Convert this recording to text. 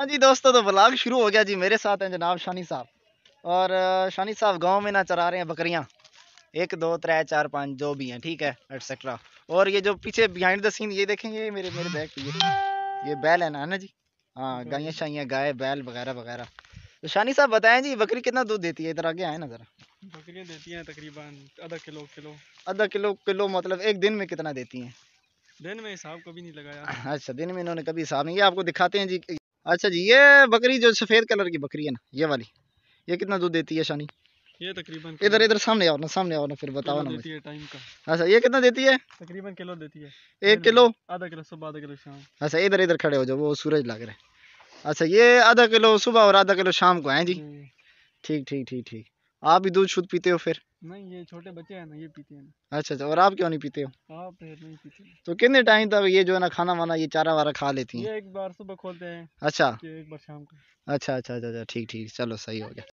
हाँ जी दोस्तों तो ब्लॉग शुरू हो गया जी मेरे साथ हैं जनाब शानी साहब और शानी साहब गांव में ना चरा रहे हैं बकरियां एक दो त्रै चार पाँच जो भी हैं ठीक है एटसेट्रा और ये जो पीछे बिहाइंड द सीन ये देखेंगे मेरे मेरे बैग ये ये बैल है ना है ना जी हाँ गाइयाँ शाइयाँ गाय बैल वगैरह वगैरह तो शानी साहब बताएं जी बकरी कितना दूध देती है इधर आगे आए ना जरा बकरियाँ देती हैं तकरीबन आधा किलो किलो आधा किलो किलो मतलब एक दिन में कितना देती हैं दिन में हिसाब कभी नहीं लगाया अच्छा दिन में इन्होंने कभी हिसाब नहीं ये आपको दिखाते हैं जी अच्छा जी ये बकरी जो सफ़ेद कलर की बकरी है ना ये वाली ये कितना दूध देती है शानी ये तकरीबन इधर इधर सामने आओ ना सामने आओ ना फिर बताओ ना देती है टाइम का अच्छा ये कितना देती है तकरीबन किलो देती है एक किलो आधा किलो सुबह आधा किलो शाम अच्छा इधर इधर खड़े हो जाओ वो सूरज लग रहा है अच्छा ये आधा किलो सुबह और आधा किलो शाम को है जी ठीक ठीक ठीक ठीक आप भी दूध शुद्ध पीते हो फिर नहीं ये छोटे बच्चे हैं ना ये पीते हैं अच्छा अच्छा और आप क्यों नहीं पीते हो आप नहीं पीते तो कितने टाइम तक ये जो है ना खाना वाना ये चारा वारा खा लेती हैं ये एक बार सुबह खोलते हैं अच्छा एक बार शाम को अच्छा, अच्छा अच्छा अच्छा ठीक ठीक चलो सही हो गया